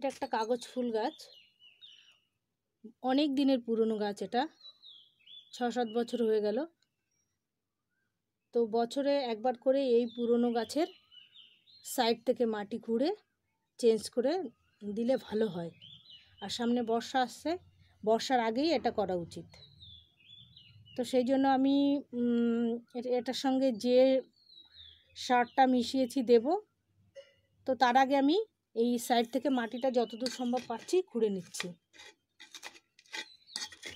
এটা একটা কাগজ ফুল গাছ অনেক দিনের পুরনো গাছ এটা ছ সাত বছর হয়ে গেল তো বছরে একবার করে এই পুরনো গাছের সাইড থেকে মাটি খুঁড়ে চেঞ্জ করে দিলে ভালো হয় আর সামনে বর্ষা আসছে বর্ষার আগেই এটা করা উচিত তো সেই জন্য আমি এটার সঙ্গে যে সারটা মিশিয়েছি দেব তো তার আগে আমি এই সাইড থেকে মাটিটা যতদূর সম্ভব পাচ্ছি খুঁড়ে নিচ্ছি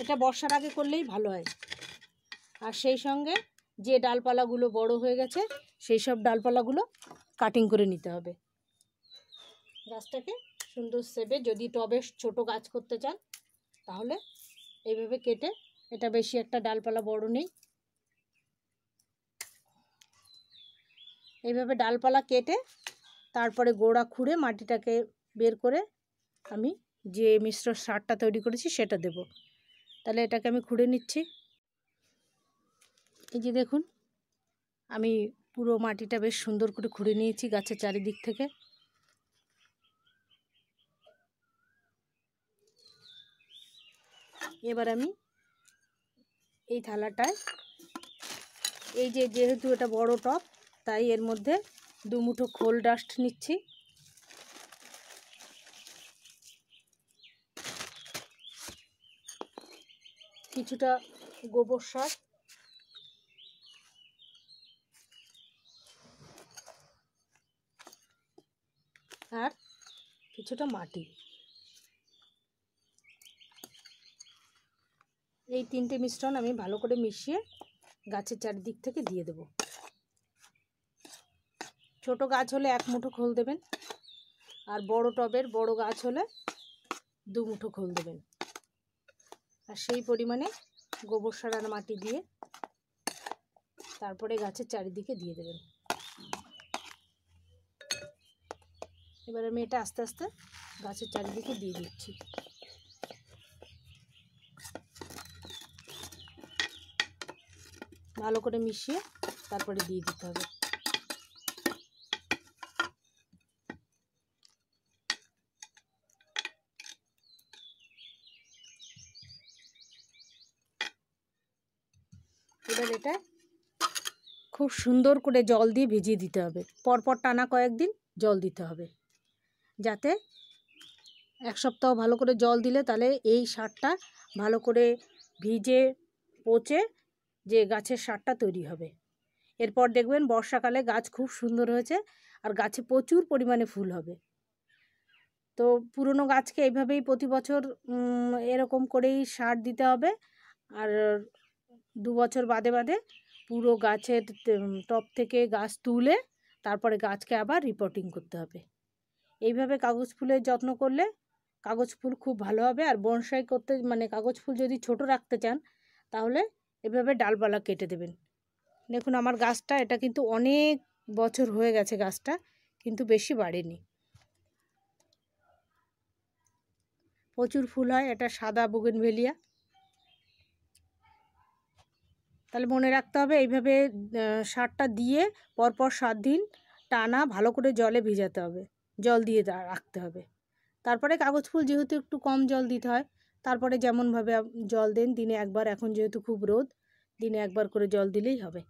এটা বর্ষার আগে করলেই ভালো হয় আর সেই সঙ্গে যে ডালপালাগুলো বড় হয়ে গেছে সেই সব ডালপালাগুলো কাটিং করে নিতে হবে গাছটাকে সুন্দর সেবে যদি টবে ছোট গাছ করতে চান তাহলে এইভাবে কেটে এটা বেশি একটা ডালপালা বড় নেই এইভাবে ডালপালা কেটে তারপরে গোড়া খুঁড়ে মাটিটাকে বের করে আমি যে মিশ্র সারটা তৈরি করেছি সেটা দেব তাহলে এটাকে আমি খুঁড়ে নিচ্ছি এই যে দেখুন আমি পুরো মাটিটা বেশ সুন্দর করে খুঁড়ে নিয়েছি গাছের চারিদিক থেকে এবার আমি এই থালাটায় এই যে যেহেতু এটা বড় টপ তাই এর মধ্যে দুমুঠো খোল ডাস্ট নিচ্ছি কিছুটা গোবর সার আর কিছুটা মাটি এই তিনটে মিশ্রণ আমি ভালো করে মিশিয়ে গাছের চারদিক থেকে দিয়ে দেবো ছোট গাছ হলে এক মুঠো খোল দেবেন আর বড় টবের বড় গাছ হলে দু মুঠো খোল দেবেন আর সেই পরিমাণে গোবর সার আর মাটি দিয়ে তারপরে গাছের চারিদিকে দিয়ে দেবেন এবার আমি এটা আস্তে আস্তে গাছের চারিদিকে দিয়ে দিচ্ছি ভালো করে মিশিয়ে তারপরে দিয়ে দিতে হবে এবার এটা খুব সুন্দর করে জল দিয়ে ভিজিয়ে দিতে হবে পরপর টানা কয়েকদিন জল দিতে হবে যাতে এক সপ্তাহ ভালো করে জল দিলে তাহলে এই সারটা ভালো করে ভিজে পচে যে গাছের সারটা তৈরি হবে এরপর দেখবেন বর্ষাকালে গাছ খুব সুন্দর হয়েছে আর গাছে প্রচুর পরিমাণে ফুল হবে তো পুরনো গাছকে এইভাবেই প্রতি বছর এরকম করেই সার দিতে হবে আর দু বছর বাদে বাদে পুরো গাছের টপ থেকে গাছ তুলে তারপরে গাছকে আবার রিপোর্টিং করতে হবে এইভাবে কাগজ ফুলের যত্ন করলে কাগজ ফুল খুব ভালো হবে আর বনসাই করতে মানে কাগজ ফুল যদি ছোট রাখতে চান তাহলে এভাবে ডালপালা কেটে দেবেন দেখুন আমার গাছটা এটা কিন্তু অনেক বছর হয়ে গেছে গাছটা কিন্তু বেশি বাড়েনি প্রচুর ফুল হয় এটা সাদা ভেলিয়া তাহলে মনে রাখতে হবে এইভাবে সারটা দিয়ে পরপর সাত দিন টানা ভালো করে জলে ভিজাতে হবে জল দিয়ে রাখতে হবে তারপরে কাগজ ফুল যেহেতু একটু কম জল দিতে হয় তারপরে যেমনভাবে জল দেন দিনে একবার এখন যেহেতু খুব রোদ দিনে একবার করে জল দিলেই হবে